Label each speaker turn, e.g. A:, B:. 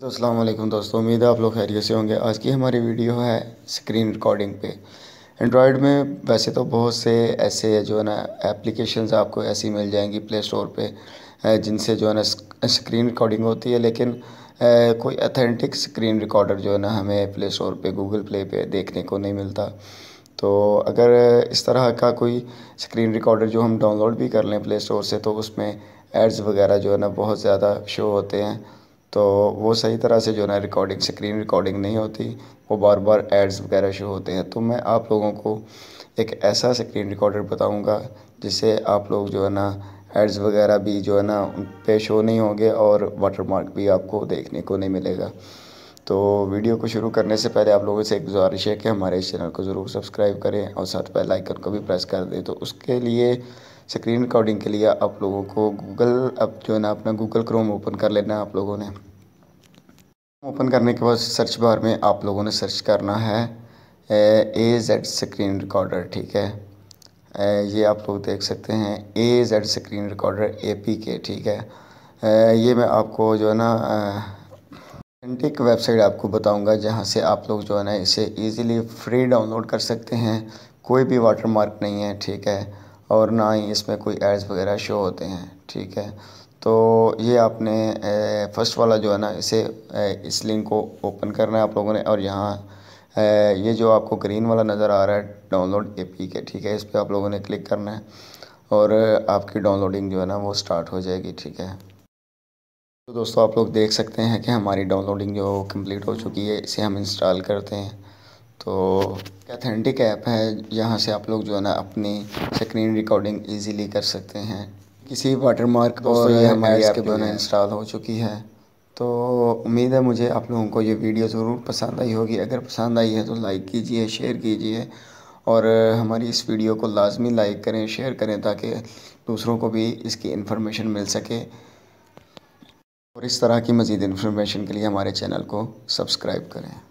A: तो अस्सलाम दोस्तों उम्मीद है आप लोग खैरियत से होंगे आज की हमारी वीडियो है स्क्रीन रिकॉर्डिंग पे एंड्रॉयड में वैसे तो बहुत से ऐसे जो है ना एप्लीकेशंस आपको ऐसी मिल जाएंगी प्ले स्टोर पे जिनसे जो है ना स्क्रीन रिकॉर्डिंग होती है लेकिन कोई अथेंटिक स्क्रीन रिकॉर्डर जो है ना हमें प्ले स्टोर पर गूगल प्ले पर देखने को नहीं मिलता तो अगर इस तरह का कोई स्क्रीन रिकॉर्डर जो हम डाउनलोड भी कर लें प्ले स्टोर से तो उसमें एड्स वगैरह जो है ना बहुत ज़्यादा शो होते हैं तो वो सही तरह से जो ना रिकॉर्डिंग स्क्रीन रिकॉर्डिंग नहीं होती वो बार बार एड्स वगैरह शो होते हैं तो मैं आप लोगों को एक ऐसा स्क्रीन रिकॉर्डर बताऊंगा जिससे आप लोग जो है ना एड्स वगैरह भी जो है ना पे शो नहीं होंगे और वाटरमार्क भी आपको देखने को नहीं मिलेगा तो वीडियो को शुरू करने से पहले आप लोगों से एक गुजारिश है कि हमारे इस चैनल को ज़रूर सब्सक्राइब करें और साथ पहले आइकन को भी प्रेस कर दें तो उसके लिए स्क्रीन रिकॉर्डिंग के लिए आप लोगों को गूगल अब जो है ना अपना गूगल क्रोम ओपन कर लेना है आप लोगों ने ओपन करने के बाद सर्च बार में आप लोगों ने सर्च करना है ए जेड स्क्रीन रिकॉर्डर ठीक है ये आप लोग देख सकते हैं A Z screen recorder A P K ठीक है ये मैं आपको जो है ना ऑथेंटिक वेबसाइट आपको बताऊंगा जहां से आप लोग जो है ना इसे इजीली फ्री डाउनलोड कर सकते हैं कोई भी वाटरमार्क नहीं है ठीक है और ना ही इसमें कोई एड्स वगैरह शो होते हैं ठीक है तो ये आपने फ़र्स्ट वाला जो है ना इसे इस लिंक को ओपन करना है आप लोगों ने और यहाँ ये जो आपको ग्रीन वाला नज़र आ रहा है डाउनलोड ए पी के ठीक है इस पर आप लोगों ने क्लिक करना है और आपकी डाउनलोडिंग जो है ना वो स्टार्ट हो जाएगी ठीक है तो दोस्तों आप लोग देख सकते हैं कि हमारी डाउनलोडिंग जो कंप्लीट हो चुकी है इसे हम इंस्टॉल करते हैं तो कैथेनडिक ऐप है यहाँ से आप लोग जो है ना अपनी स्क्रीन रिकॉर्डिंग इजीली कर सकते हैं किसी वाटरमार्क और ये हमारे ऐप जो है इंस्टॉल हो चुकी है तो उम्मीद है मुझे आप लोगों को ये वीडियो ज़रूर पसंद आई होगी अगर पसंद आई है तो लाइक कीजिए शेयर कीजिए और हमारी इस वीडियो को लाजमी लाइक करें शेयर करें ताकि दूसरों को भी इसकी इन्फॉर्मेशन मिल सके और इस तरह की मज़ीद इन्फॉर्मेशन के लिए हमारे चैनल को सब्सक्राइब करें